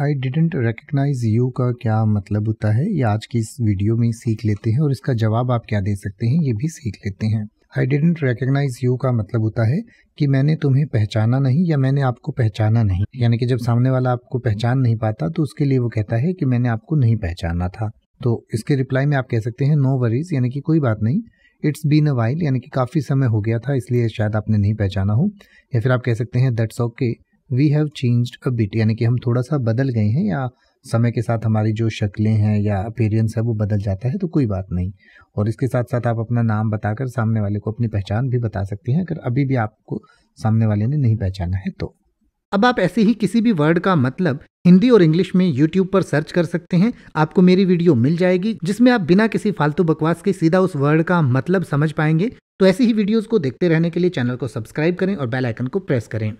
I didn't recognise you का क्या मतलब होता है ये आज की इस वीडियो में सीख लेते हैं और इसका जवाब आप क्या दे सकते हैं ये भी सीख लेते हैं आई डिडेंट रिकगनाइज यू का मतलब होता है कि मैंने तुम्हें पहचाना नहीं या मैंने आपको पहचाना नहीं यानी कि जब सामने वाला आपको पहचान नहीं पाता तो उसके लिए वो कहता है कि मैंने आपको नहीं पहचाना था तो इसके रिप्लाई में आप कह सकते हैं नो वरीज यानी कि कोई बात नहीं इट्स बीन अ वाइल यानी कि काफ़ी समय हो गया था इसलिए शायद आपने नहीं पहचाना हो या फिर आप कह सकते हैं that's okay okay, we have changed a bit यानी कि हम थोड़ा सा बदल गए हैं या समय के साथ हमारी जो शक्लें हैं या अपेरियंस है वो बदल जाता है तो कोई बात नहीं और इसके साथ साथ आप अपना नाम बताकर सामने वाले को अपनी पहचान भी बता सकते हैं अगर अभी भी आपको सामने वाले ने नहीं पहचाना है तो अब आप ऐसे ही किसी भी वर्ड का मतलब हिंदी और इंग्लिश में यूट्यूब पर सर्च कर सकते हैं आपको मेरी वीडियो मिल जाएगी जिसमें आप बिना किसी फालतू बकवास के सीधा उस वर्ड का मतलब समझ पाएंगे तो ऐसी ही वीडियोस को देखते रहने के लिए चैनल को सब्सक्राइब करें और बेल आइकन को प्रेस करें